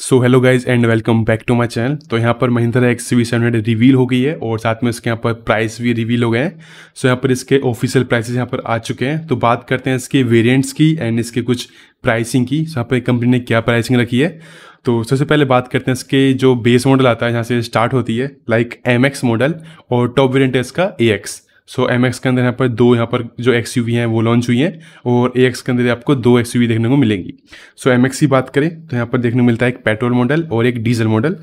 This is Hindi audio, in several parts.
so hello guys and welcome back to my channel तो यहाँ पर Mahindra X V seven hundred reveal हो गई है और साथ में इसके यहाँ पर प्राइस भी रिवील हो गए हैं सो यहाँ पर इसके ऑफिशियल प्राइसेस यहाँ पर आ चुके हैं तो बात करते हैं इसके वेरिएंट्स की एंड इसके कुछ प्राइसिंग की यहाँ पर कंपनी ने क्या प्राइसिंग रखी है तो सबसे पहले बात करते हैं इसके जो बेस मॉडल आता है यहाँ से स्टार्ट होती है लाइक एम मॉडल और टॉप वेरियंट है इसका ए एक्स सो एम के अंदर यहाँ पर दो यहाँ पर जो एक्स यू हैं वो लॉन्च हुई हैं और ए के अंदर आपको दो एक्स देखने को मिलेंगी सो एम की बात करें तो यहाँ पर देखने को मिलता है एक पेट्रोल मॉडल और एक डीजल मॉडल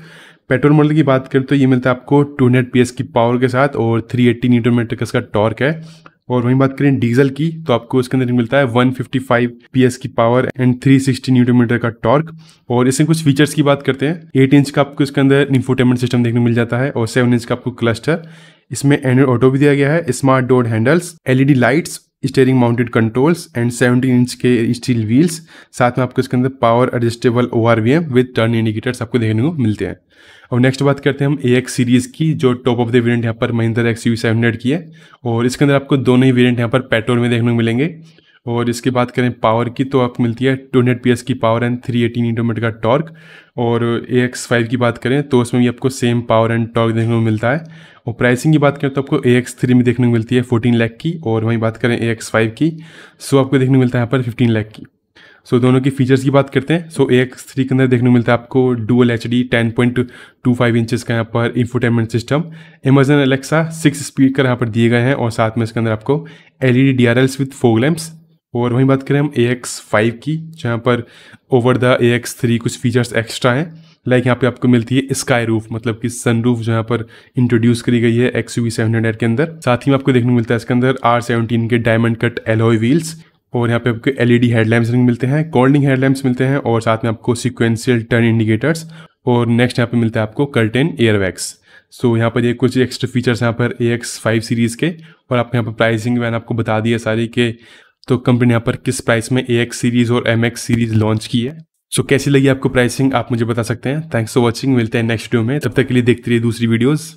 पेट्रोल मॉडल की बात करें तो ये मिलता है आपको 200 एस की पावर के साथ और 380 न्यूटन मीटर का इसका टॉर्क है और वहीं बात करें डीजल की तो आपको इसके अंदर मिलता है 155 पीएस की पावर एंड 360 न्यूटन मीटर का टॉर्क और इसमें कुछ फीचर्स की बात करते हैं 8 इंच का आपको इसके अंदर इन्फोटेमेंट सिस्टम देखने को मिल जाता है और 7 इंच का आपको क्लस्टर इसमें एंड्रॉइड ऑटो भी दिया गया है smart door handles LED lights steering mounted controls and 17 inch के स्टील व्हील्स साथ में आपको इसके अंदर power adjustable O R V M with turn indicators आपको देखने को मिलते हैं और नेक्स्ट बात करते हैं हम ए एक्स सीरीज़ की जो टॉप ऑफ द वेरियंट यहाँ पर महिंद्रा एक्स यू हंड्रेड की है और इसके अंदर आपको दोनों ही वेरियंट यहाँ पर पेट्रोल में देखने को मिलेंगे और इसकी बात करें पावर की तो आपको मिलती है टू हंड्रेड पी की power and three eighteen newton metre का टॉर्क और ए एक्स फाइव की बात करें तो उसमें भी आपको सेम पावर एंड टॉर्क देखने को मिलता है और प्राइसिंग की बात करें तो आपको ए एक्स थ्री में देखने को मिलती है फोर्टीन लैख की और वहीं बात करें ए एक्स फाइव की सो आपको देखने को मिलता है यहाँ पर फिफ्टीन लैख की सो so, दोनों की फीचर्स की बात करते हैं सो ए एक्स थ्री के अंदर देखने को मिलता है आपको dual H D ten point two five inches का यहाँ पर infotainment system Amazon Alexa six speaker यहाँ पर दिए गए हैं और साथ में इसके अंदर आपको L E D D R Ls with fog lamps और वहीं बात करें हम ए एक्स फाइव की जहाँ पर over the A X three कुछ फीचर्स एक्स्ट्रा हैं लाइक यहाँ पे आपको मिलती है स्काई रूफ मतलब कि सन रूफ जहाँ पर इंट्रोड्यूस करी गई है एक्स यू सेवन हंड्रेड के अंदर साथ ही में आपको देखने को मिलता है इसके अंदर आर सेवनटीन के डायमंड कट एलोई व्हील्स और यहाँ पे आपको एलईडी हेडलैम्प्स मिलते हैं कोल्डिंग हेडलैम्प्स मिलते हैं और साथ में आपको सिक्वेंशियल टर्न इंडिकेटर्स और नेक्स्ट यहाँ पे मिलता है आपको कर्टेन एयरवैक्स सो यहाँ पर ये कुछ एक्स्ट्रा फीचर्स यहाँ पर ए एक्स फाइव सीरीज़ के और आपको यहाँ पर प्राइसिंग मैंने आपको बता दिया सारी के तो कंपनी यहाँ पर किस प्राइस में ए सीरीज और एम एक्स सीरीज लॉन्च की है सो so, कैसी लगी आपको प्राइसिंग आप मुझे बता सकते हैं थैंक्स फॉर वॉचिंग मिलते हैं नेक्स्ट वीडियो में तब तक के लिए देखते रहिए दूसरी वीडियोज़